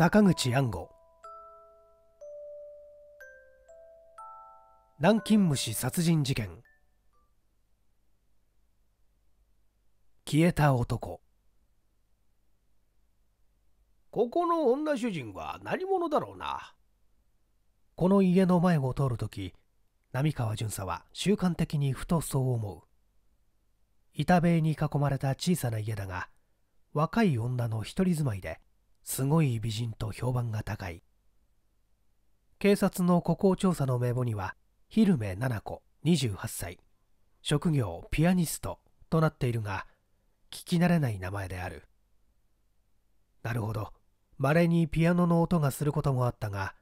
坂口安吾南京虫殺人事件消えた男ここの女主人は何者だろうなこの家の前を通るとき浪川巡査は習慣的にふとそう思う板塀に囲まれた小さな家だが若い女の一人住まいですごい美人と評判が高い警察の孤高調査の名簿には昼目七子28歳職業ピアニストとなっているが聞き慣れない名前であるなるほど稀にピアノの音がすることもあったが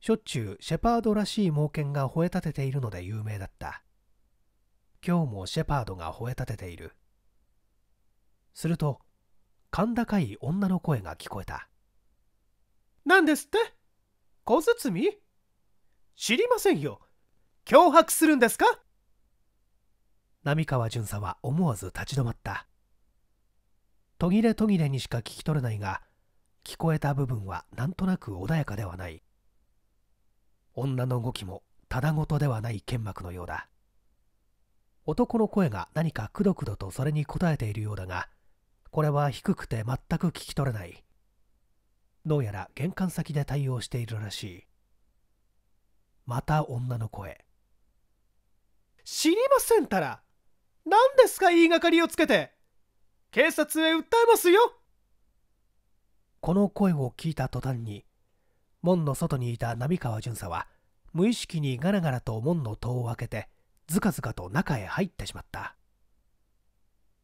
しょっちゅうシェパードらしい猛犬が吠え立てているので有名だった今日もシェパードが吠え立てているすると甲高い女の声が聞こえた何ですって小包知りませんよ脅迫するんですか波川巡査は思わず立ち止まった途切れ途切れにしか聞き取れないが聞こえた部分はなんとなく穏やかではない女の動きもただごとではない剣幕のようだ男の声が何かくどくどとそれに応えているようだがこれは低くて全く聞き取れないどうやら玄関先で対応しているらしいまた女の声知りませんたら何ですか言いがかりをつけて警察へ訴えますよこの声を聞いた途端に門の外にいた並川巡査は無意識にガラガラと門の戸を開けてずかずかと中へ入ってしまった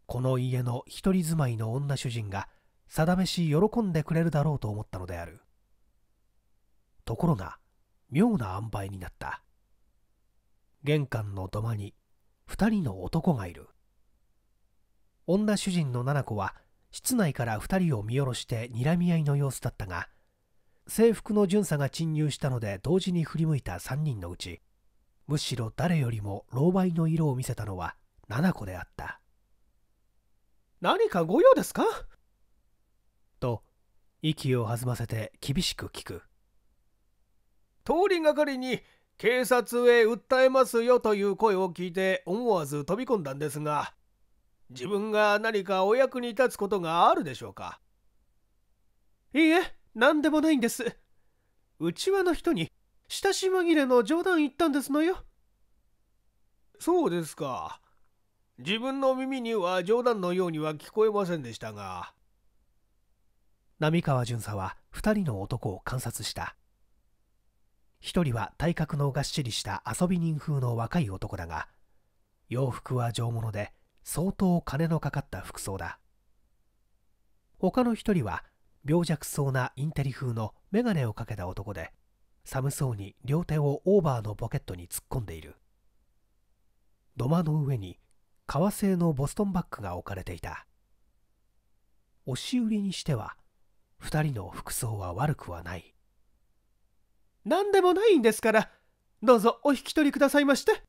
この家の一人住まいの女主人が「定めし喜んでくれるだろうと思ったのであるところが妙な塩梅になった玄関の土間に2人の男がいる女主人の七子は室内から2人を見下ろして睨み合いの様子だったが制服の巡査が侵入したので同時に振り向いた3人のうちむしろ誰よりも狼狽の色を見せたのは七子であった何か御用ですかと息を弾ませて厳しく聞く通りがかりに警察へ訴えますよという声を聞いて思わず飛び込んだんですが自分が何かお役に立つことがあるでしょうかいいえ何でもないんですうちわの人に親し紛れの冗談言ったんですのよそうですか自分の耳には冗談のようには聞こえませんでしたが浪川巡査は2人の男を観察した1人は体格のがっしりした遊び人風の若い男だが洋服は上物で相当金のかかった服装だ他の1人は病弱そうなインテリ風の眼鏡をかけた男で寒そうに両手をオーバーのポケットに突っ込んでいる土間の上に革製のボストンバッグが置かれていた押し売りにしては二人の服装は悪くはない。何でもないんですから、どうぞお引き取りくださいまして。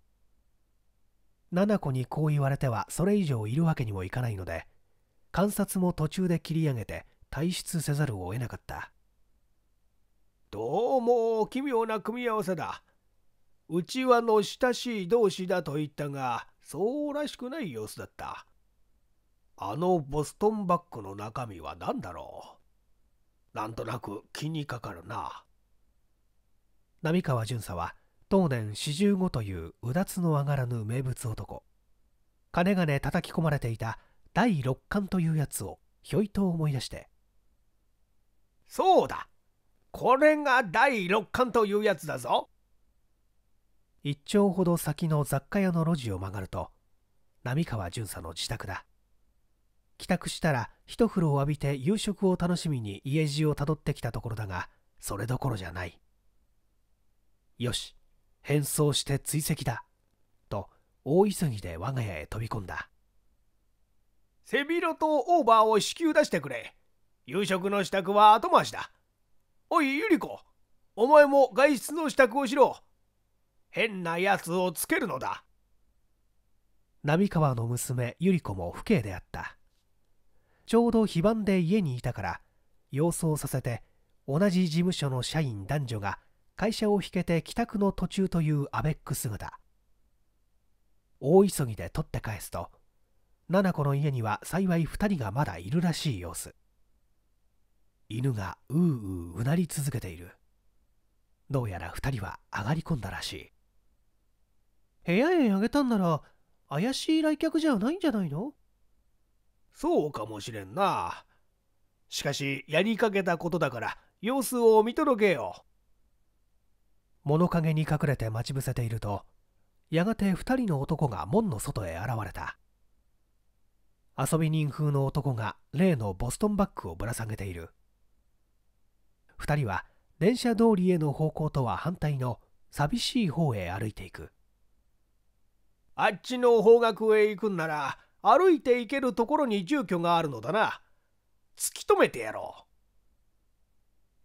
七子にこう言われてはそれ以上いるわけにもいかないので、観察も途中で切り上げて退出せざるを得なかった。どうも奇妙な組み合わせだ。うちわの親しい同士だと言ったが、そうらしくない様子だった。あのボストンバッグの中身は何だろうなんとなく気にかかるな並川巡査は当年四十五といううだつの上がらぬ名物男金々叩き込まれていた第六巻というやつをひょいと思い出して「そうだこれが第六巻というやつだぞ」一丁ほど先の雑貨屋の路地を曲がると並川巡査の自宅だ帰宅したら一風呂を浴びて夕食を楽しみに家路をたどってきたところだがそれどころじゃないよし変装して追跡だと大急ぎで我が家へ飛び込んだ背広とオーバーを至急出してくれ夕食の支度は後回しだおいゆり子お前も外出の支度をしろ変なやつをつけるのだ波川の娘百合子も不敬であったちょうど非番で家にいたから様子をさせて同じ事務所の社員男女が会社を引けて帰宅の途中というアベック姿大急ぎで取って返すと七子の家には幸い2人がまだいるらしい様子犬がううううなり続けているどうやら2人は上がり込んだらしい部屋へあげたんなら怪しい来客じゃないんじゃないのそうかもしれんな。しかし、やりかけたことだから、様子を見届けよ物陰に隠れて待ち伏せていると、やがて2人の男が門の外へ現れた。遊び人風の男が例のボストンバッグをぶら下げている。2人は電車通りへの方向とは反対の寂しい方へ歩いていく。あっちの方角へ行くんなら歩いて行けるところに住居があるのだな突き止めてやろ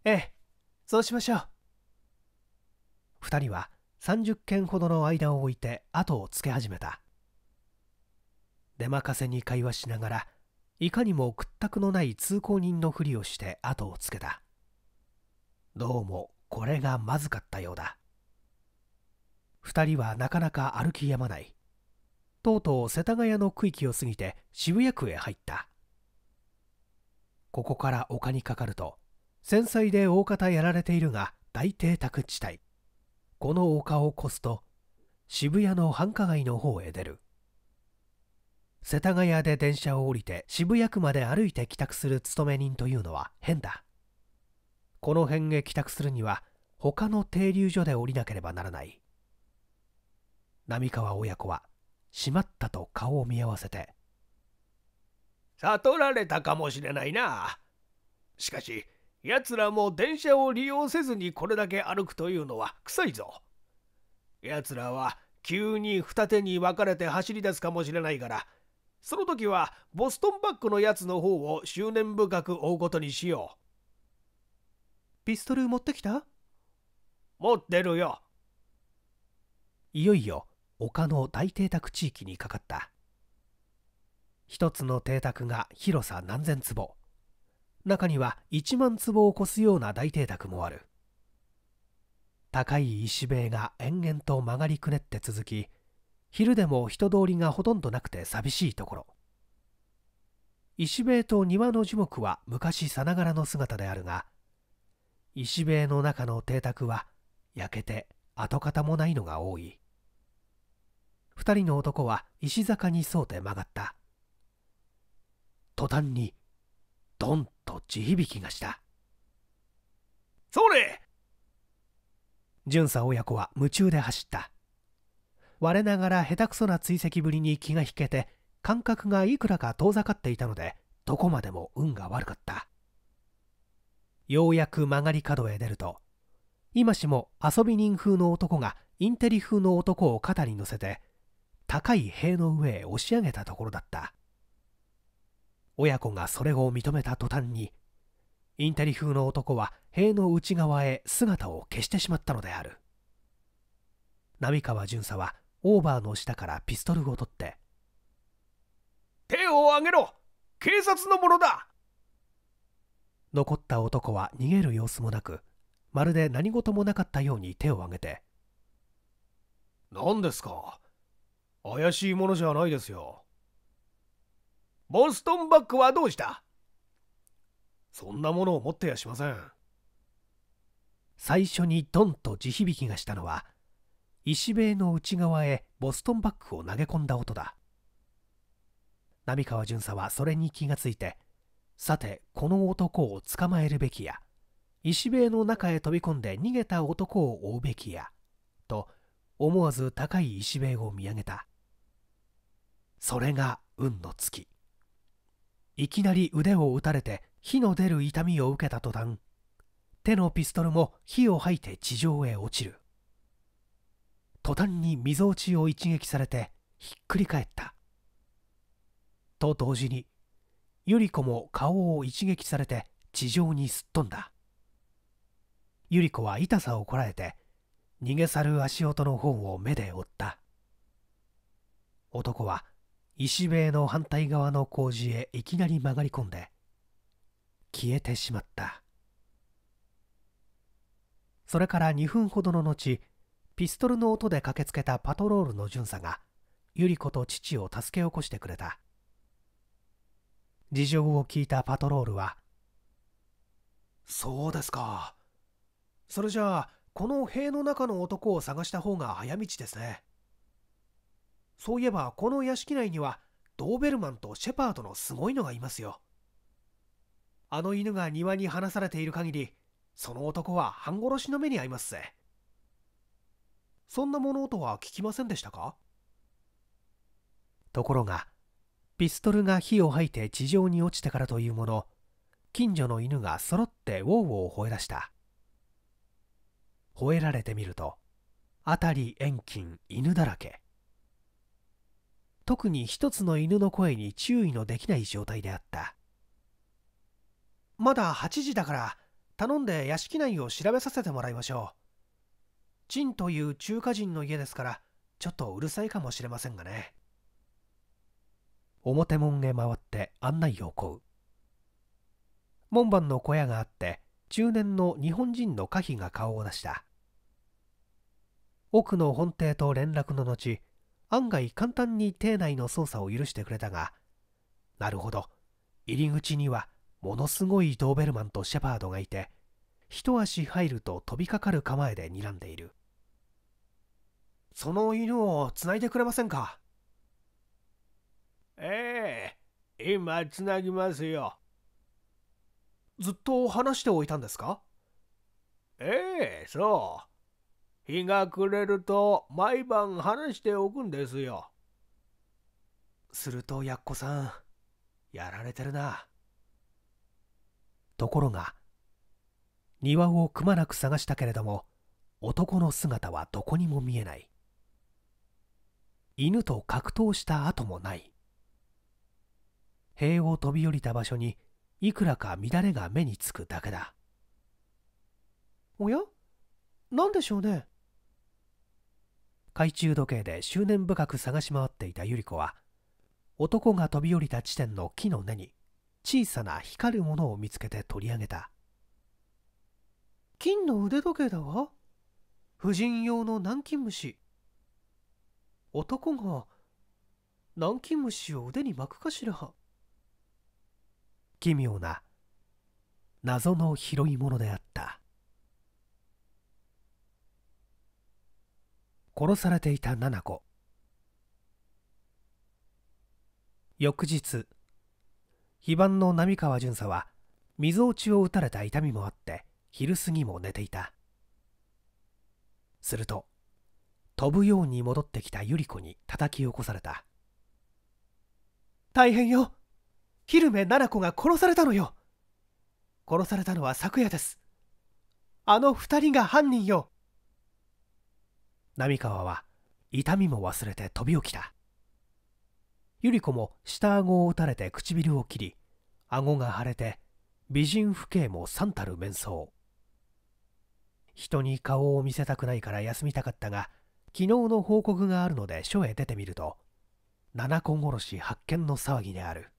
うええそうしましょう2人は30軒ほどの間を置いて後をつけ始めた出任せに会話しながらいかにも屈託のない通行人のふりをして後をつけたどうもこれがまずかったようだ2人はなかなか歩きやまないとうとう世田谷の区域を過ぎて渋谷区へ入ったここから丘にかかると繊細で大方やられているが大邸宅地帯この丘を越すと渋谷の繁華街の方へ出る世田谷で電車を降りて渋谷区まで歩いて帰宅する勤め人というのは変だこの辺へ帰宅するには他の停留所で降りなければならない浪川親子はしまったと顔を見合わせて悟られたかもしれないなしかし奴らも電車を利用せずにこれだけ歩くというのは臭いぞ奴らは急に二手に分かれて走り出すかもしれないからその時はボストンバッグのやつの方を執念深く追うことにしようピストル持ってきた持ってるよいよいよ丘の大邸宅地域にかかった一つの邸宅が広さ何千坪中には1万坪を超すような大邸宅もある高い石塀が延々と曲がりくねって続き昼でも人通りがほとんどなくて寂しいところ石塀と庭の樹木は昔さながらの姿であるが石塀の中の邸宅は焼けて跡形もないのが多い2人の男は石坂に沿うて曲がった途端にドンと地響きがしたそれ巡査親子は夢中で走った我ながら下手くそな追跡ぶりに気が引けて感覚がいくらか遠ざかっていたのでどこまでも運が悪かったようやく曲がり角へ出ると今しも遊び人風の男がインテリ風の男を肩に乗せて高い塀の上へ押し上げたところだった親子がそれを認めた途端にインテリ風の男は塀の内側へ姿を消してしまったのである波川巡査はオーバーの下からピストルを取って手を上げろ警察のものだ残った男は逃げる様子もなくまるで何事もなかったように手を挙げて何ですか怪しいものじゃないですよボストンバッグはどうしたそんなものを持ってやしません最初にドンと地響きがしたのは石塀の内側へボストンバッグを投げ込んだ音だ浪川巡査はそれに気がついてさてこの男を捕まえるべきや石塀の中へ飛び込んで逃げた男を追うべきやと思わず高い石塀を見上げたそれが運の月いきなり腕を打たれて火の出る痛みを受けた途端手のピストルも火を吐いて地上へ落ちる途端にみぞおちを一撃されてひっくり返ったと同時に百合子も顔を一撃されて地上にすっ飛んだ百合子は痛さをこらえて逃げ去る足音の方を目で追った男は石塀の反対側の工事へいきなり曲がり込んで消えてしまったそれから2分ほどの後ピストルの音で駆けつけたパトロールの巡査が百合子と父を助け起こしてくれた事情を聞いたパトロールは「そうですかそれじゃあこの塀の中の男を探した方が早道ですね」そういえばこの屋敷内にはドーベルマンとシェパードのすごいのがいますよあの犬が庭に放されている限りその男は半殺しの目に遭いますぜそんな物音は聞きませんでしたかところがピストルが火を吐いて地上に落ちてからというもの近所の犬が揃ってウォーウォー吠え出した吠えられてみると辺り遠近犬だらけ特に一つの犬の声に注意のできない状態であったまだ8時だから頼んで屋敷内を調べさせてもらいましょう陳という中華人の家ですからちょっとうるさいかもしれませんがね表門へ回って案内を請う門番の小屋があって中年の日本人の可否が顔を出した奥の本邸と連絡の後案外簡単に邸内の操作を許してくれたがなるほど入り口にはものすごいドーベルマンとシェパードがいて一足入ると飛びかかる構えで睨んでいるその犬をつないでくれませんかええ今つなぎますよずっと話しておいたんですかええそう日が暮れると毎晩話しておくんですよ。するとやっこさん、やられてるな。ところが、庭をくまなく探したけれども、男の姿はどこにも見えない。犬と格闘した跡もない。塀を飛び降りた場所にいくらか乱れが目につくだけだ。おや何でしょうね懐中時計で執念深く探し回っていた百合子は男が飛び降りた地点の木の根に小さな光るものを見つけて取り上げた金の腕時計だわ婦人用の南京虫男が南京虫を腕に巻くかしら奇妙な謎の拾いものであった殺されていた々子翌日非番の浪川巡査はみぞおちを打たれた痛みもあって昼過ぎも寝ていたすると飛ぶように戻ってきた百合子に叩き起こされた大変よ昼目奈々子が殺されたのよ殺されたのは昨夜ですあの二人が犯人よ波川は痛みも忘れて飛び起きた百合子も下顎を打たれて唇を切り顎が腫れて美人不景も三たる面相人に顔を見せたくないから休みたかったが昨日の報告があるので署へ出てみると七子殺し発見の騒ぎである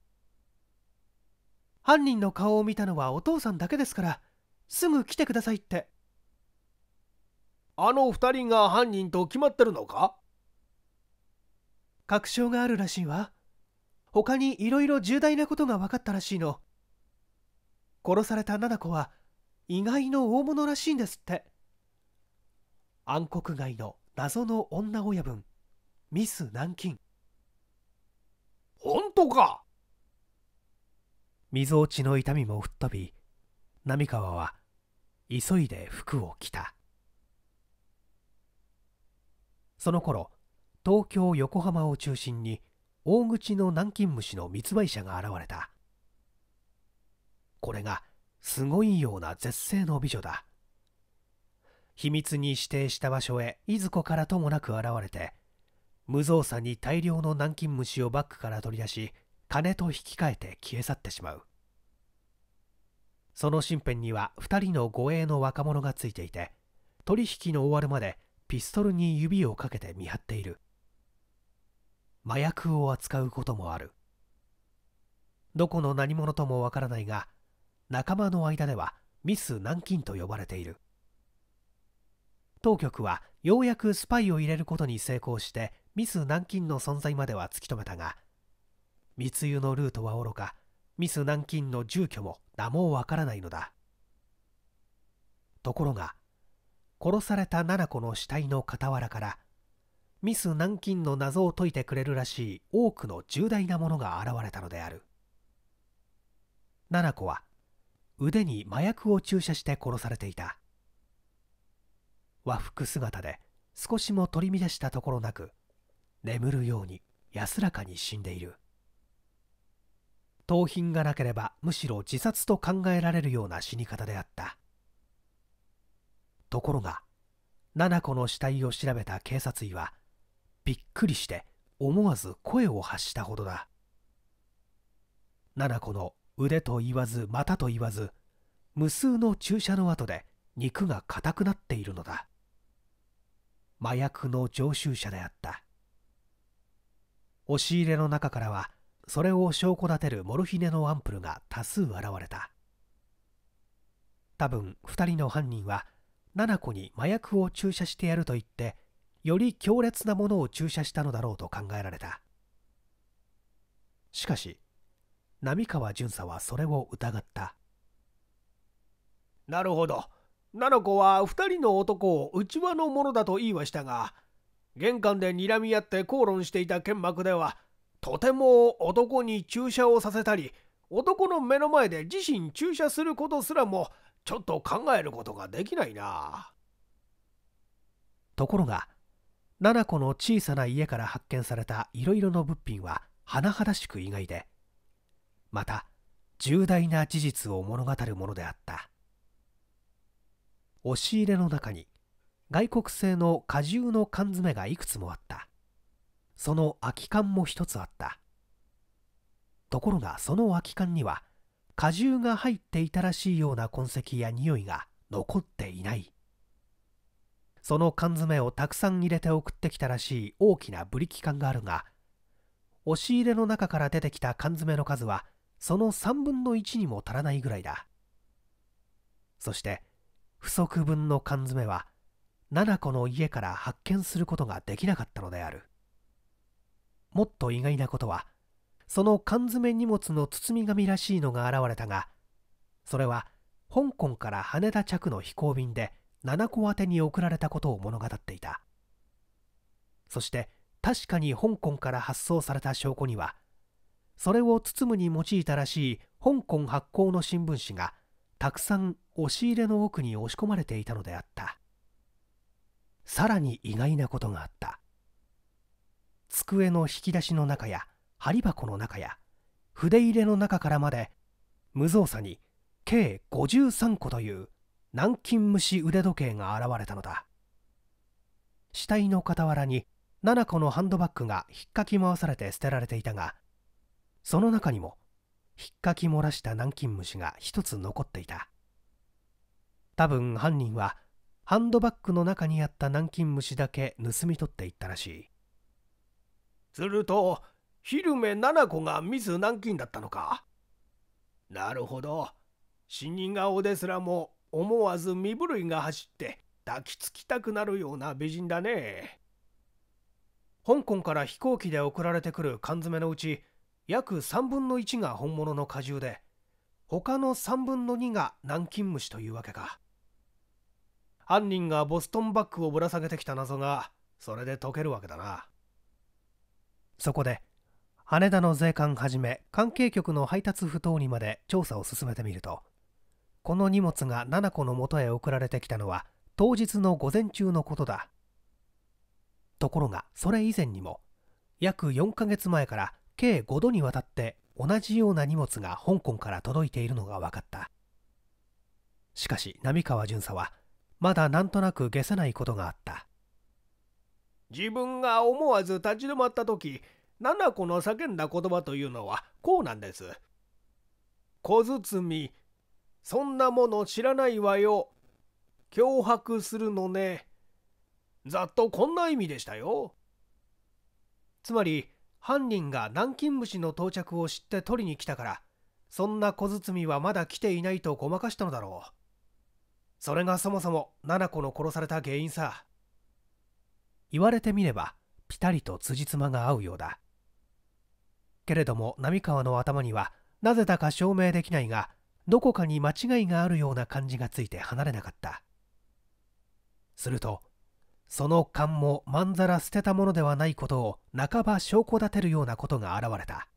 犯人の顔を見たのはお父さんだけですからすぐ来てくださいってあの2人が犯人と決まってるのか確証があるらしいわ他にいろいろ重大なことが分かったらしいの殺された七子は意外の大物らしいんですって暗黒街の謎の女親分ミス南京本当か溝落ちの痛みも吹っ飛び浪川は急いで服を着たその頃東京横浜を中心に大口の南京虫の密売者が現れたこれがすごいような絶世の美女だ秘密に指定した場所へいずこからともなく現れて無造作に大量の南京虫をバッグから取り出し金と引き換えて消え去ってしまうその身辺には2人の護衛の若者がついていて取引の終わるまでピストルに指をかけて見張っている麻薬を扱うこともあるどこの何者ともわからないが仲間の間ではミス南京と呼ばれている当局はようやくスパイを入れることに成功してミス南京の存在までは突き止めたが密輸のルートはおろかミス南京の住居も名もわからないのだところが殺された七子の死体の傍らからミス南京の謎を解いてくれるらしい多くの重大なものが現れたのである七子は腕に麻薬を注射して殺されていた和服姿で少しも取り乱したところなく眠るように安らかに死んでいる盗品がなければむしろ自殺と考えられるような死に方であったところが七子の死体を調べた警察医はびっくりして思わず声を発したほどだ七子の腕と言わず股と言わず無数の注射の跡で肉が硬くなっているのだ麻薬の常習者であった押し入れの中からはそれを証拠立てるモルヒネのアンプルが多数現れた多分2人の犯人は七子に麻薬を注射してやると言ってより強烈なものを注射したのだろうと考えられたしかし浪川巡査はそれを疑ったなるほど七子は2人の男を内輪のものだと言いはしたが玄関で睨み合って口論していた剣幕ではとても男に注射をさせたり男の目の前で自身注射することすらもちょっと考えることができないな。ところが、七子の小さな家から発見されたいろいろの物品は甚だしく意外で、また重大な事実を物語るものであった。押し入れの中に外国製の果汁の缶詰がいくつもあった。その空き缶も一つあった。ところがその空き缶には果汁が入っていたらしいような痕跡や匂いが残っていないその缶詰をたくさん入れて送ってきたらしい大きなブリキ缶があるが押し入れの中から出てきた缶詰の数はその3分の1にも足らないぐらいだそして不足分の缶詰は七子の家から発見することができなかったのであるもっと意外なことはその缶詰荷物の包み紙らしいのが現れたがそれは香港から羽田着の飛行便で7個宛てに送られたことを物語っていたそして確かに香港から発送された証拠にはそれを包むに用いたらしい香港発行の新聞紙がたくさん押し入れの奥に押し込まれていたのであったさらに意外なことがあった机の引き出しの中や針箱の中や筆入れの中からまで無造作に計53個という南京虫腕時計が現れたのだ死体の傍らに7個のハンドバッグが引っかき回されて捨てられていたがその中にも引っかき漏らした南京虫が一つ残っていた多分犯人はハンドバッグの中にあった南京虫だけ盗み取っていったらしいすると昼目七子がミス南京だったのかなるほど死人顔ですらも思わず身震いが走って抱きつきたくなるような美人だね香港から飛行機で送られてくる缶詰のうち約3分の1が本物の果汁で他の3分の2が南京虫というわけか犯人がボストンバッグをぶら下げてきた謎がそれで解けるわけだなそこで羽田の税関はじめ関係局の配達不当にまで調査を進めてみるとこの荷物が七子のもとへ送られてきたのは当日の午前中のことだところがそれ以前にも約4ヶ月前から計5度にわたって同じような荷物が香港から届いているのが分かったしかし並川巡査はまだなんとなく消せないことがあった自分が思わず立ち止まった時ナナコの叫んだ言葉というのはこうなんです。小包そんなもの知らないわよ。脅迫するのね。ざっとこんな意味でしたよ。つまり、犯人が南京虫の到着を知って取りに来たから、そんな小包はまだ来ていないとごまかしたのだろう。それがそもそも七子の殺された原因さ。言われてみれば、ぴたりと辻褄が合うようだ。けれども波川の頭にはなぜだか証明できないがどこかに間違いがあるような感じがついて離れなかったするとその勘もまんざら捨てたものではないことを半ば証拠立てるようなことが現れた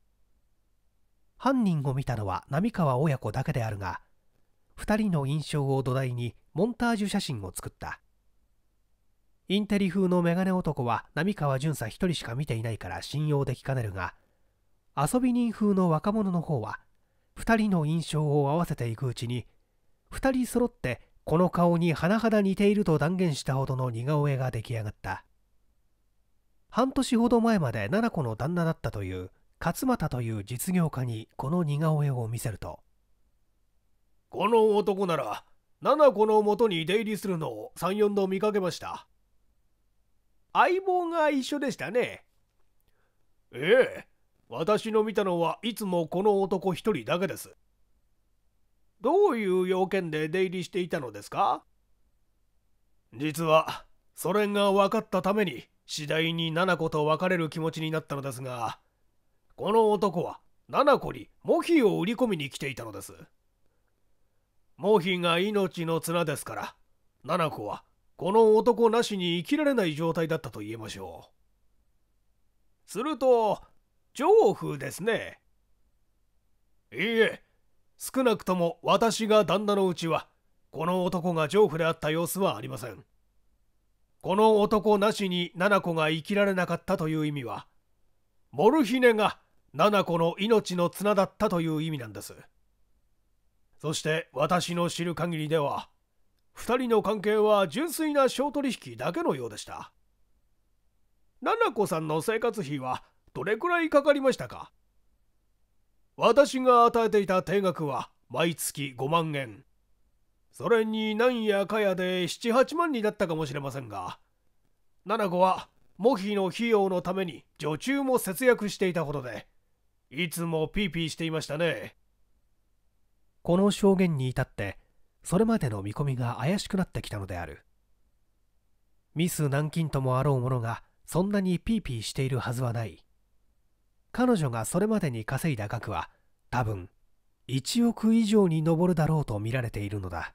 犯人を見たのは波川親子だけであるが2人の印象を土台にモンタージュ写真を作ったインテリ風のメガネ男は波川巡査1人しか見ていないから信用できかねるが遊び人風の若者の方は2人の印象を合わせていくうちに2人揃ってこの顔に甚だ似ていると断言したほどの似顔絵が出来上がった半年ほど前まで七子の旦那だったという勝俣という実業家にこの似顔絵を見せるとこの男なら七子のもとに出入りするのを34度見かけました相棒が一緒でしたねええ私の見たのはいつもこの男一人だけです。どういう要件で出入りしていたのですか実は、それが分かったために、次第に七子と別れる気持ちになったのですが、この男は七子にモヒを売り込みに来ていたのです。モヒが命の綱ですから、七子はこの男なしに生きられない状態だったと言えましょう。すると、上風ですね。いいえ、少なくとも私が旦那のうちは、この男が上婦であった様子はありません。この男なしに七子が生きられなかったという意味は、モルヒネが七子の命の綱だったという意味なんです。そして私の知る限りでは、2人の関係は純粋な商取引だけのようでした。七子さんの生活費はどれくらいかかりましたか私が与えていた定額は毎月5万円。それになんやかやで7、8万になったかもしれませんが、七子は模擬の費用のために女中も節約していたほどで、いつもピーピーしていましたね。この証言に至って、それまでの見込みが怪しくなってきたのである。ミス南京ともあろうものが、そんなにピーピーしているはずはない。彼女がそれまでに稼いだ額は多分1億以上に上るだろうと見られているのだ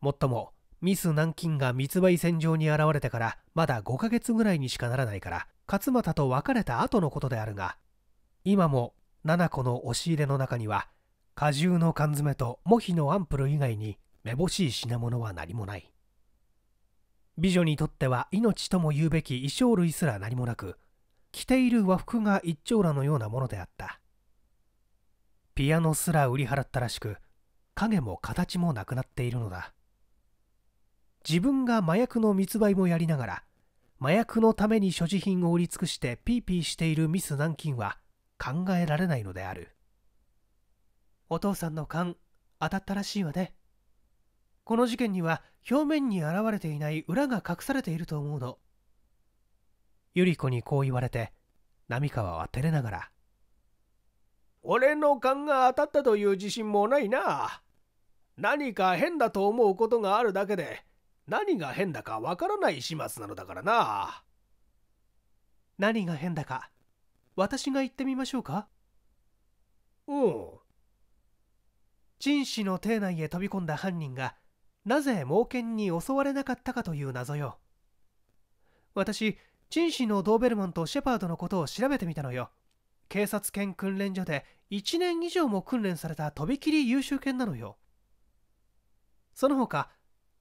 もっともミス南京が密売線上に現れてからまだ5ヶ月ぐらいにしかならないから勝俣と別れた後のことであるが今も七子の押し入れの中には果汁の缶詰とモヒのアンプル以外にめぼしい品物は何もない美女にとっては命とも言うべき衣装類すら何もなく着ている和服が一丁羅のようなものであったピアノすら売り払ったらしく影も形もなくなっているのだ自分が麻薬の密売もやりながら麻薬のために所持品を売り尽くしてピーピーしているミス南京は考えられないのであるお父さんの勘当たったらしいわねこの事件には表面に現れていない裏が隠されていると思うの百合子にこう言われて波川は照れながら「俺の勘が当たったという自信もないな何か変だと思うことがあるだけで何が変だかわからない始末なのだからな」何が変だか私が言ってみましょうかうん陳氏の邸内へ飛び込んだ犯人がなぜ猛犬に襲われなかったかという謎よ私チンのドーベルマンとシェパードのことを調べてみたのよ警察犬訓練所で1年以上も訓練されたとびきり優秀犬なのよその他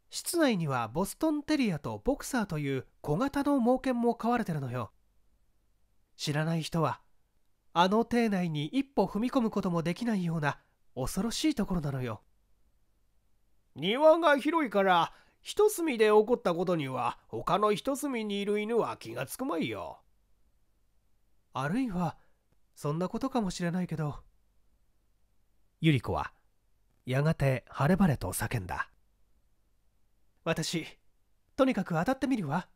室内にはボストンテリアとボクサーという小型の猛犬も飼われてるのよ知らない人はあの邸内に一歩踏み込むこともできないような恐ろしいところなのよ庭が広いから一隅で起こったことには他の一隅にいる犬は気がつくまいよあるいはそんなことかもしれないけど百合子はやがて晴れ晴れと叫んだ私とにかく当たってみるわ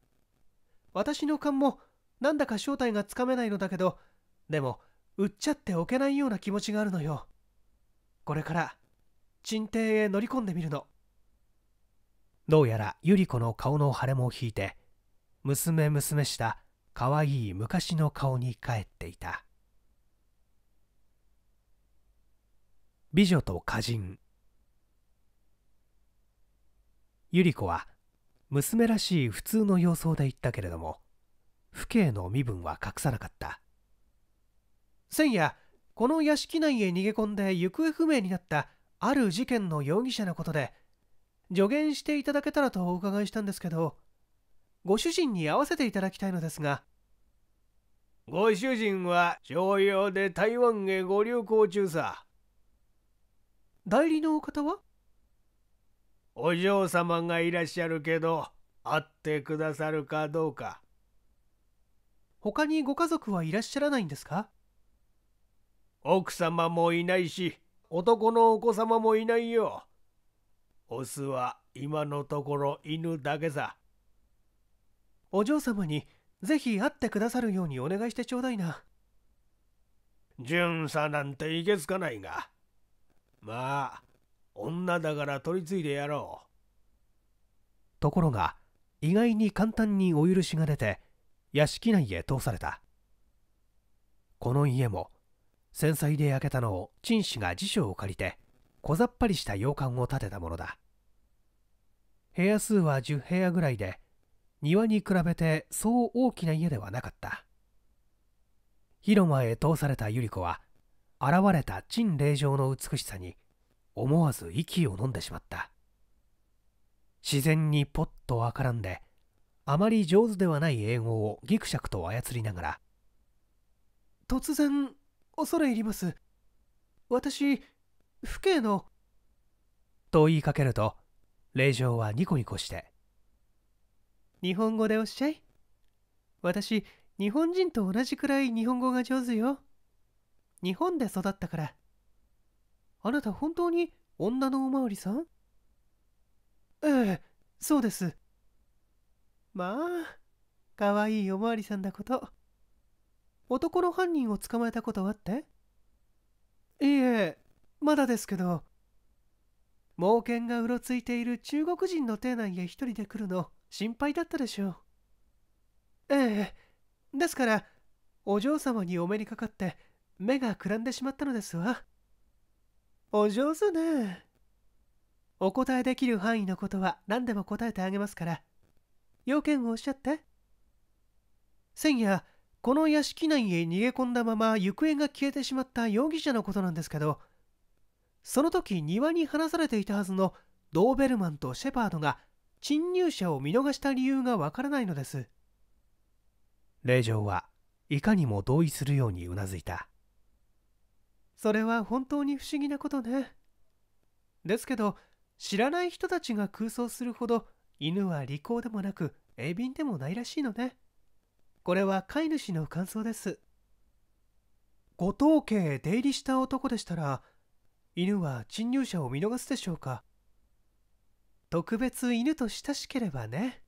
私の勘もなんだか正体がつかめないのだけどでも売っちゃっておけないような気持ちがあるのよこれから鎮定へ乗り込んでみるのどうやら百合子の顔の腫れも引いて娘娘したかわいい昔の顔に帰っていた美女と歌人百合子は娘らしい普通の様相で言ったけれども父兄の身分は隠さなかった先夜この屋敷内へ逃げ込んで行方不明になったある事件の容疑者のことで助言していただけたらとお伺いしたんですけどご主人に会わせていただきたいのですがご主人は商用で台湾へご旅行中さ代理のお方はお嬢様がいらっしゃるけど会ってくださるかどうか他にご家族はいらっしゃらないんですか奥様もいないし男のお子様もいないよオスは今のところ犬だけさ。お嬢様にぜひ会ってくださるようにお願いしてちょうだいな。巡査なんていけつかないが。まあ、女だから取り次いでやろう。ところが、意外に簡単にお許しが出て、屋敷内へ通された。この家も、戦災で焼けたのを陳氏が辞書を借りて小ざっぱりした洋館を建てたものだ部屋数は10部屋ぐらいで庭に比べてそう大きな家ではなかった広間へ通された百合子は現れた陳霊場の美しさに思わず息を呑んでしまった自然にぽっとわからんであまり上手ではない英語をぎくしゃくと操りながら突然恐れ入ります私父兄の。と言いかけると、令嬢はニコニコして。日本語でおっしゃい。私、日本人と同じくらい日本語が上手よ。日本で育ったから。あなた本当に女のおまわりさんええ、そうです。まあ、かわいいおまわりさんだこと。男の犯人を捕まえたことはっていいえ、まだですけど猛犬がうろついている中国人の邸内へ一人で来るの心配だったでしょうええですからお嬢様にお目にかかって目がくらんでしまったのですわお上手ねお答えできる範囲のことは何でも答えてあげますから要件をおっしゃって先夜この屋敷内へ逃げ込んだまま行方が消えてしまった容疑者のことなんですけどその時庭に放されていたはずのドーベルマンとシェパードが侵入者を見逃した理由がわからないのです令嬢はいかにも同意するようにうなずいたそれは本当に不思議なことねですけど知らない人たちが空想するほど犬は利口でもなく鋭敏でもないらしいのねこれは飼い主の感想です後藤家へ出入りした男でしたら犬は侵入者を見逃すでしょうか特別犬と親しければね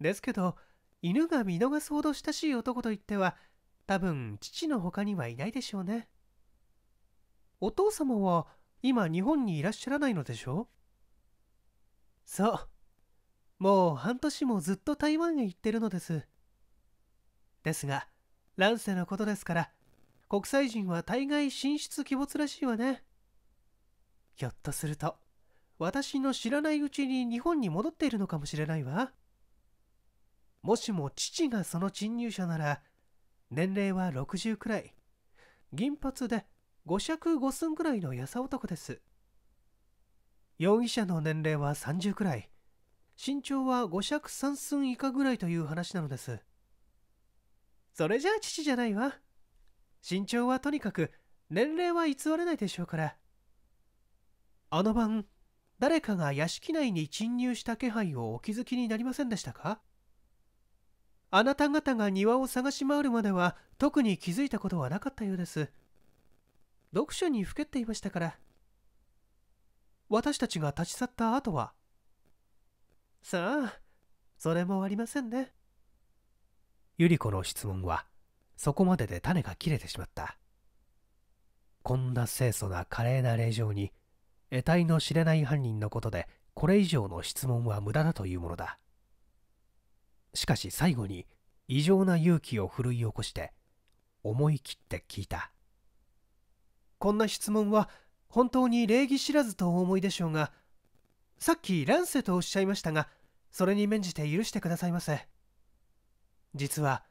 ですけど犬が見逃すほど親しい男といっては多分父の他にはいないでしょうねお父様は今日本にいらっしゃらないのでしょうそうもう半年もずっと台湾へ行ってるのですですが乱世のことですから国際人は大概進出鬼没らしいわねひょっとすると、私の知らないうちに日本に戻っているのかもしれないわ。もしも父がその侵入者なら、年齢は60くらい。銀髪で5尺5寸くらいのやさ男です。容疑者の年齢は30くらい。身長は5尺3寸以下ぐらいという話なのです。それじゃあ父じゃないわ。身長はとにかく、年齢は偽れないでしょうから。あの晩、誰かが屋敷内に侵入した気配をお気づきになりませんでしたかあなた方が庭を探し回るまでは特に気づいたことはなかったようです。読書にふけっていましたから。私たちが立ち去った後は。さあ、それもありませんね。ゆり子の質問は、そこまでで種が切れてしまった。こんな清楚な華麗な令状に、得体の知れない犯人のことでこれ以上の質問は無駄だというものだしかし最後に異常な勇気を奮い起こして思い切って聞いたこんな質問は本当に礼儀知らずとお思いでしょうがさっき乱世とおっしゃいましたがそれに免じて許してくださいませ実は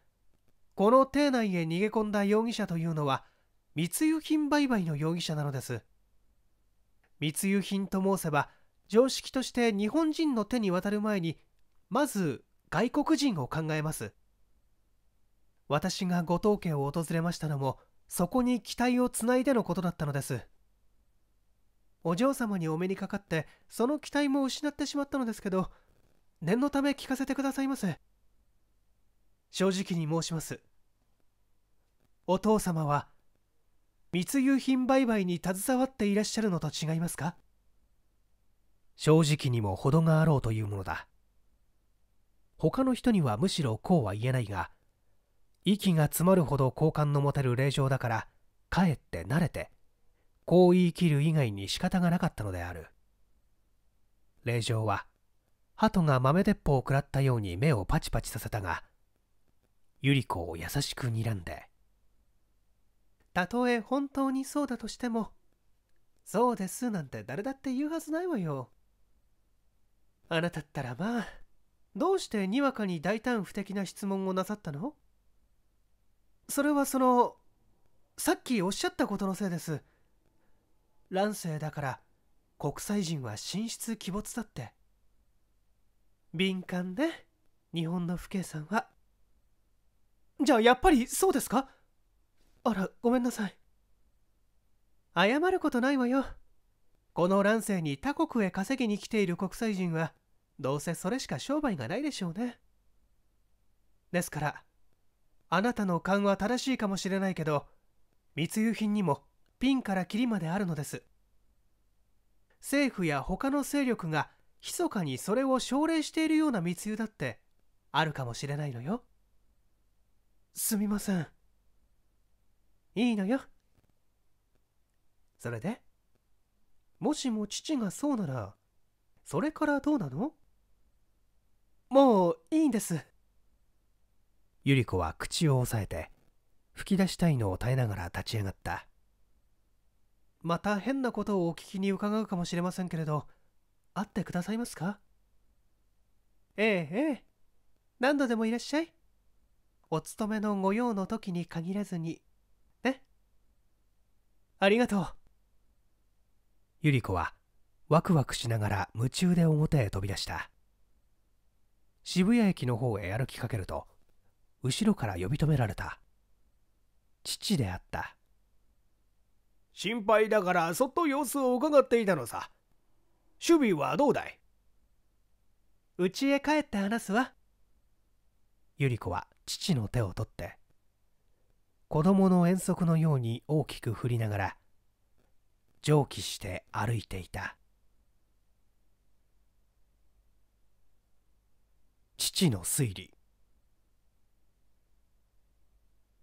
この邸内へ逃げ込んだ容疑者というのは密輸品売買の容疑者なのです密輸品と申せば常識として日本人の手に渡る前にまず外国人を考えます私が五島家を訪れましたのもそこに期待をつないでのことだったのですお嬢様にお目にかかってその期待も失ってしまったのですけど念のため聞かせてくださいませ正直に申しますお父様は密輸品売買に携わっていらっしゃるのと違いますか正直にも程があろうというものだ他の人にはむしろこうは言えないが息が詰まるほど好感の持てる令嬢だからかえって慣れてこう言い切る以外に仕方がなかったのである令嬢は鳩が豆鉄砲を食らったように目をパチパチさせたが百合子を優しく睨んでたとえ本当にそうだとしても、そうですなんて誰だって言うはずないわよ。あなたったらまあ、どうしてにわかに大胆不敵な質問をなさったのそれはその、さっきおっしゃったことのせいです。乱世だから、国際人は神出鬼没だって。敏感ね、日本の父兄さんは。じゃあやっぱりそうですかあらごめんなさい謝ることないわよこの乱世に他国へ稼ぎに来ている国際人はどうせそれしか商売がないでしょうねですからあなたの勘は正しいかもしれないけど密輸品にもピンからキリまであるのです政府や他の勢力が密かにそれを奨励しているような密輸だってあるかもしれないのよすみませんいいのよ。それでもしも父がそうなら、それからどうなのもういいんです。百合子は口を押さえて、吹き出したいのを耐えながら立ち上がった。また変なことをお聞きに伺うかもしれませんけれど、会ってくださいますかええええ、何度でもいらっしゃい。お勤めの御用の時に限らずにありがとう。ゆり子はワクワクしながら夢中で表へ飛び出した。渋谷駅の方へ歩きかけると、後ろから呼び止められた。父であった。心配だからそっと様子を伺っていたのさ。守備はどうだいうちへ帰って話すわ。ゆり子は父の手を取って子供の遠足のように大きく振りながら蒸気して歩いていた父の推理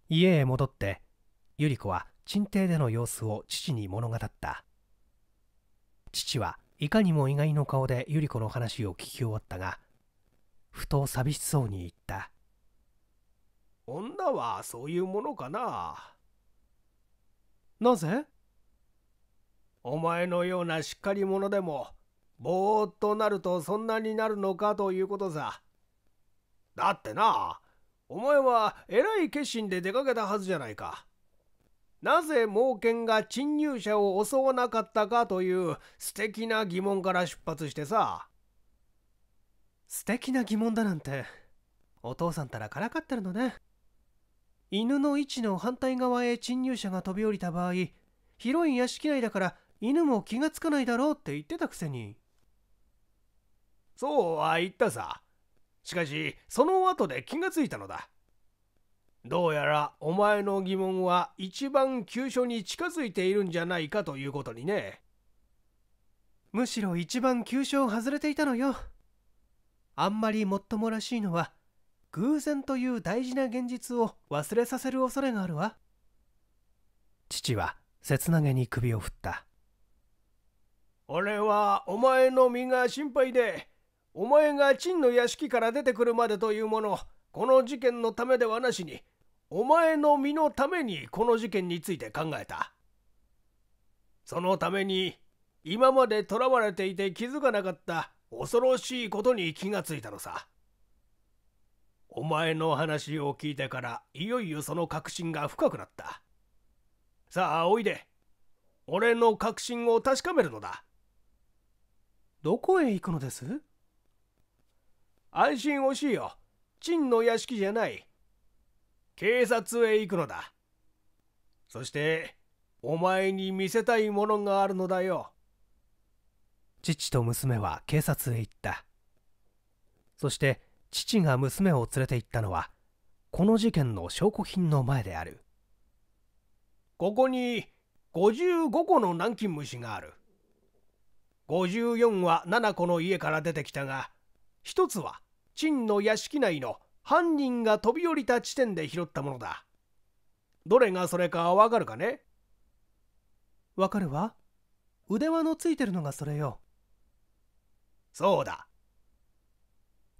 家へ戻って百合子は鎮定での様子を父に物語った父はいかにも意外の顔で百合子の話を聞き終わったがふと寂しそうに言った女はそういうものかななぜお前のようなしっかり者でもぼーっとなるとそんなになるのかということさだってなお前はえらい決心で出かけたはずじゃないかなぜ猛犬が侵入者を襲わなかったかという素敵な疑問から出発してさ素敵な疑問だなんてお父さんたらからかってるのね犬の位置の反対側へ侵入者が飛び降りた場合広い屋敷内だから犬も気がつかないだろうって言ってたくせにそうは言ったさしかしその後で気がついたのだどうやらお前の疑問は一番急所に近づいているんじゃないかということにねむしろ一番急所を外れていたのよあんまりもっともらしいのは偶然という大事な現実を忘れさせる恐れがあるわ父は切なげに首を振った俺はお前の身が心配でお前が陳の屋敷から出てくるまでというものこの事件のためではなしにお前の身のためにこの事件について考えたそのために今まで囚われていて気づかなかった恐ろしいことに気がついたのさお前の話を聞いてからいよいよその確信が深くなったさあおいで俺の確信を確かめるのだどこへ行くのです安心をしいよ陳の屋敷じゃない警察へ行くのだそしてお前に見せたいものがあるのだよ父と娘は警察へ行ったそして父が娘を連れて行ったのはこの事件の証拠品の前であるここに55個の南京虫がある54は7個の家から出てきたが1つは陳の屋敷内の犯人が飛び降りた地点で拾ったものだどれがそれかわかるかねわかるわ腕輪のついてるのがそれよそうだ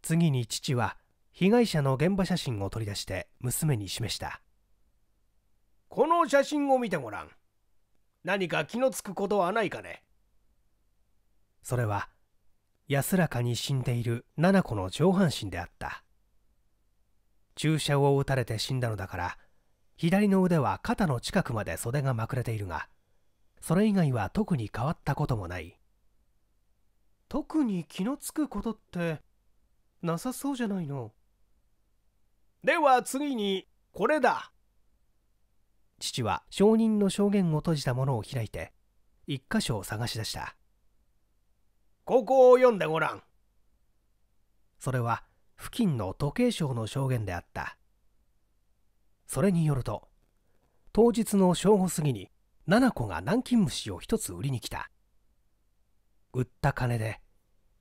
次に父は被害者の現場写真を取り出して娘に示したこの写真を見てごらん何か気のつくことはないかねそれは安らかに死んでいる七子の上半身であった注射を打たれて死んだのだから左の腕は肩の近くまで袖がまくれているがそれ以外は特に変わったこともない特に気のつくことってなさそうじゃないのでは次にこれだ父は証人の証言を閉じたものを開いて一箇所を探し出したここを読んでごらんそれは付近の時計省の証言であったそれによると当日の正午過ぎに七子が南京虫を一つ売りに来た売った金で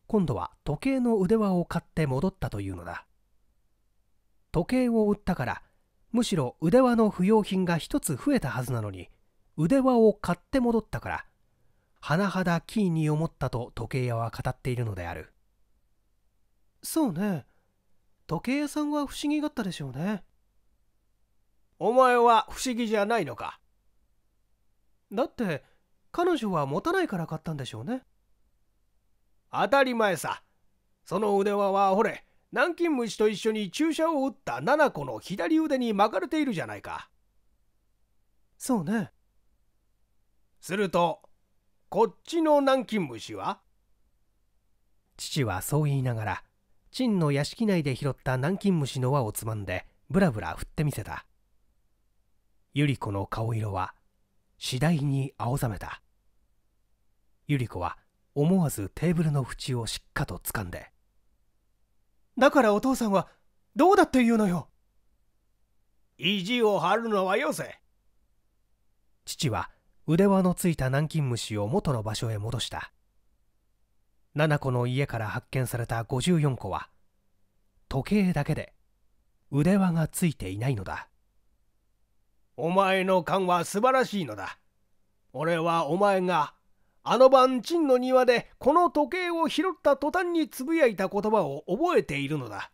今度は時計の腕輪を買って戻ったというのだ時計を売ったからむしろ腕輪の不要品が1つ増えたはずなのに腕輪を買って戻ったから甚だキーに思ったと時計屋は語っているのであるそうね時計屋さんは不思議がったでしょうねお前は不思議じゃないのかだって彼女は持たないから買ったんでしょうね当たり前さ。その腕輪はほれ、南京虫と一緒に注射を打った七子の左腕に巻かれているじゃないか。そうね。すると、こっちの南京虫は父はそう言いながら、陳の屋敷内で拾った南京虫の輪をつまんで、ぶらぶら振ってみせた。百合子の顔色は、次第に青ざめた。百合子は、思わずテーブルの縁をしっかと掴んでだからお父さんはどうだって言うのよ意地を張るのはよせ父は腕輪のついた南京虫を元の場所へ戻した七子の家から発見された54個は時計だけで腕輪がついていないのだお前の勘は素晴らしいのだ俺はお前があの晩陳の庭でこの時計を拾った途端につぶやいた言葉を覚えているのだ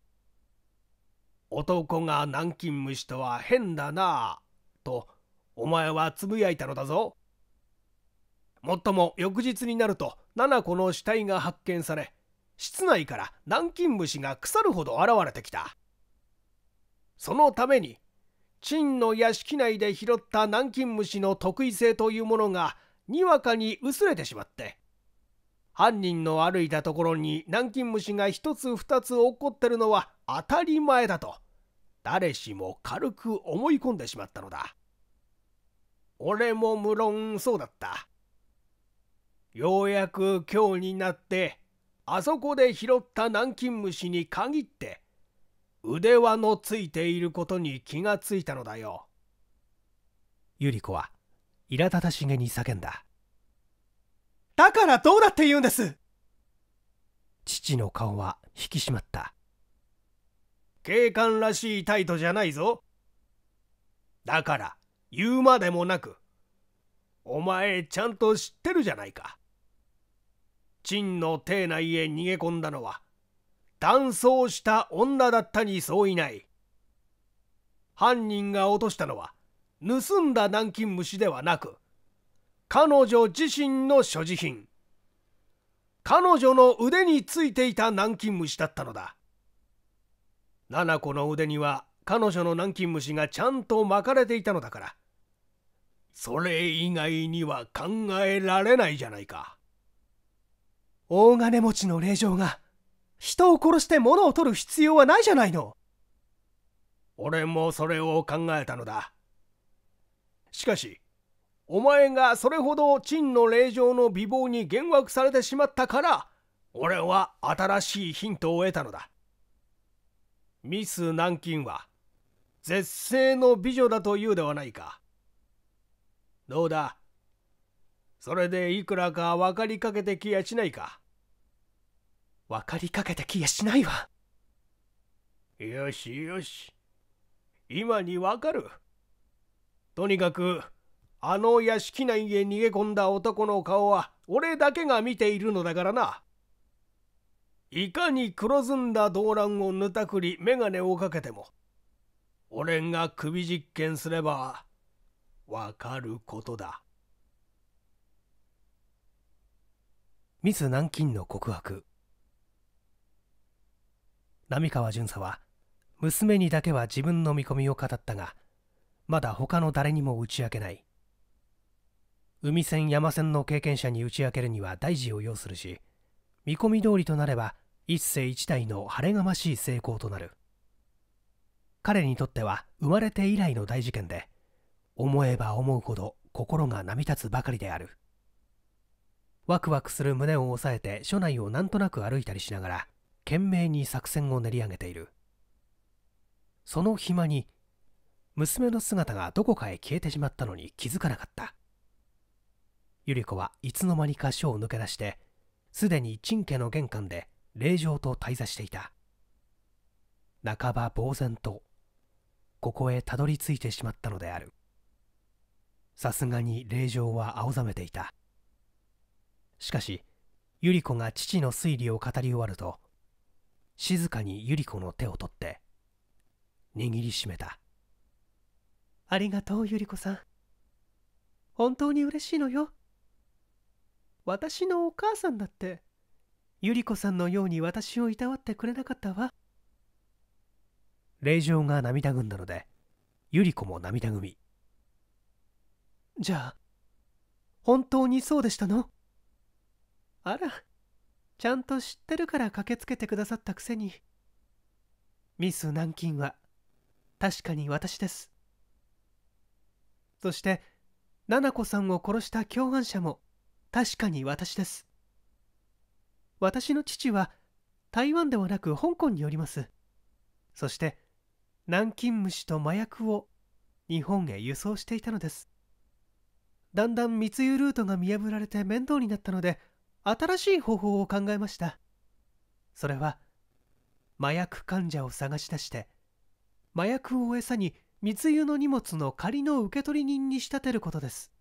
男が南京虫とは変だなぁとお前はつぶやいたのだぞもっとも翌日になると七子の死体が発見され室内から南京虫が腐るほど現れてきたそのために陳の屋敷内で拾った南京虫の特異性というものがにわかに薄れてしまって犯人の歩いたところに南京虫が一つ二つ起こってるのは当たり前だと誰しも軽く思い込んでしまったのだ俺も無論そうだったようやく今日になってあそこで拾った南京虫に限って腕輪のついていることに気がついたのだよ。百合子は苛立たしげに叫んだだからどうだって言うんです父の顔は引き締まった警官らしい態度じゃないぞだから言うまでもなくお前ちゃんと知ってるじゃないか陳の邸内へ逃げ込んだのは断層した女だったに相違ない犯人が落としたのは盗んだ南京虫ではなく彼女自身の所持品彼女の腕についていた南京虫だったのだ七子の腕には彼女の南京虫がちゃんと巻かれていたのだからそれ以外には考えられないじゃないか大金持ちの令嬢が人を殺して物を取る必要はないじゃないの俺もそれを考えたのだしかしお前がそれほど陳の霊場の美貌に幻惑されてしまったから俺は新しいヒントを得たのだミス南京は絶世の美女だというではないかどうだそれでいくらか分かりかけてきやしないか分かりかけてきやしないわよしよし今にわかる。とにかくあの屋敷内へ逃げ込んだ男の顔は俺だけが見ているのだからないかに黒ずんだ動乱をぬたくり眼鏡をかけても俺が首実験すればわかることだミス南京の告白浪川巡査は娘にだけは自分の見込みを語ったがまだ他の誰にも打ち明けない海戦山戦の経験者に打ち明けるには大事を要するし見込み通りとなれば一世一代の晴れがましい成功となる彼にとっては生まれて以来の大事件で思えば思うほど心が波立つばかりであるワクワクする胸を抑えて署内をなんとなく歩いたりしながら懸命に作戦を練り上げているその暇に娘の姿がどこかへ消えてしまったのに気づかなかった百合子はいつの間にか署を抜け出してすでに陳家の玄関で霊場と滞在していた半ば呆然とここへたどり着いてしまったのであるさすがに霊場は青ざめていたしかし百合子が父の推理を語り終わると静かに百合子の手を取って握りしめたありがとうゆり子さん本当に嬉しいのよ私のお母さんだってゆり子さんのように私をいたわってくれなかったわ令嬢が涙ぐんだのでゆり子も涙ぐみじゃあ本当にそうでしたのあらちゃんと知ってるから駆けつけてくださったくせにミス南京は確かに私ですそして七子さんを殺した共犯者も確かに私です私の父は台湾ではなく香港におりますそして南京虫と麻薬を日本へ輸送していたのですだんだん密輸ルートが見破られて面倒になったので新しい方法を考えましたそれは麻薬患者を探し出して麻薬を餌に密輸の荷物の仮の受取人に仕立てることです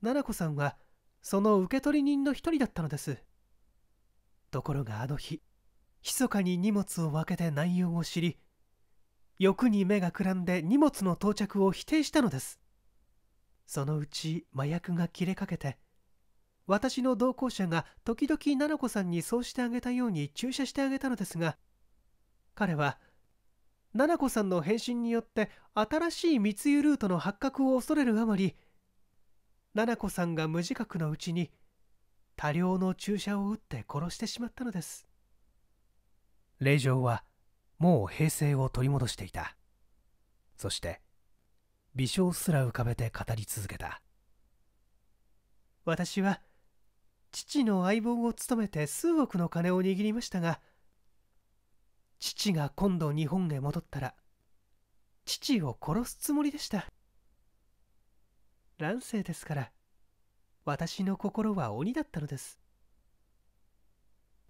奈々子さんはその受取人の一人だったのですところがあの日密かに荷物を分けて内容を知り欲に目がくらんで荷物の到着を否定したのですそのうち麻薬が切れかけて私の同行者が時々奈々子さんにそうしてあげたように注射してあげたのですが彼は々子さんの返信によって新しい密輸ルートの発覚を恐れるあまり七子さんが無自覚のうちに多量の注射を打って殺してしまったのです令状はもう平静を取り戻していたそして微笑すら浮かべて語り続けた私は父の相棒を務めて数億の金を握りましたが父が今度日本へ戻ったら父を殺すつもりでした乱世ですから私の心は鬼だったのです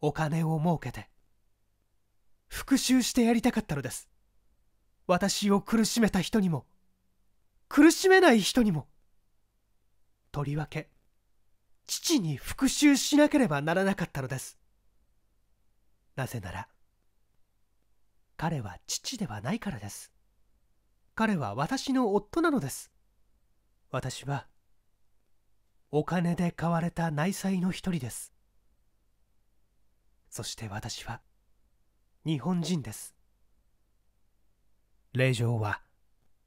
お金を儲けて復讐してやりたかったのです私を苦しめた人にも苦しめない人にもとりわけ父に復讐しなければならなかったのですなぜなら彼は父ではないからです彼は私の夫なのです私はお金で買われた内妻の一人ですそして私は日本人です令嬢は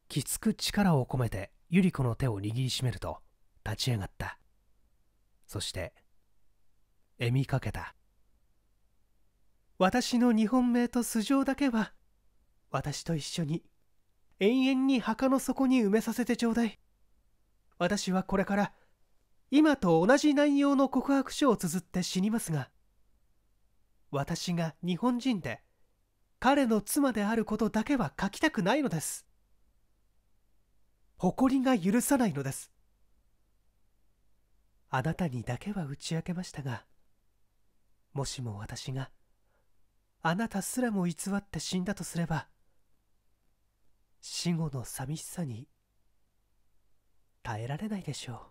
きつく力を込めて百合子の手を握りしめると立ち上がったそして笑みかけた私の日本名と素性だけは私と一緒に永遠に墓の底に埋めさせてちょうだい私はこれから今と同じ内容の告白書を綴って死にますが私が日本人で彼の妻であることだけは書きたくないのです誇りが許さないのですあなたにだけは打ち明けましたがもしも私があなたすらも偽って死んだとすれば死後の寂しさに耐えられないでしょう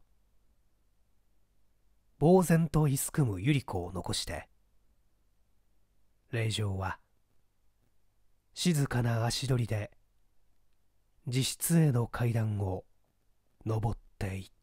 呆然といすくむ百合子を残して霊場は静かな足取りで自室への階段を登っていった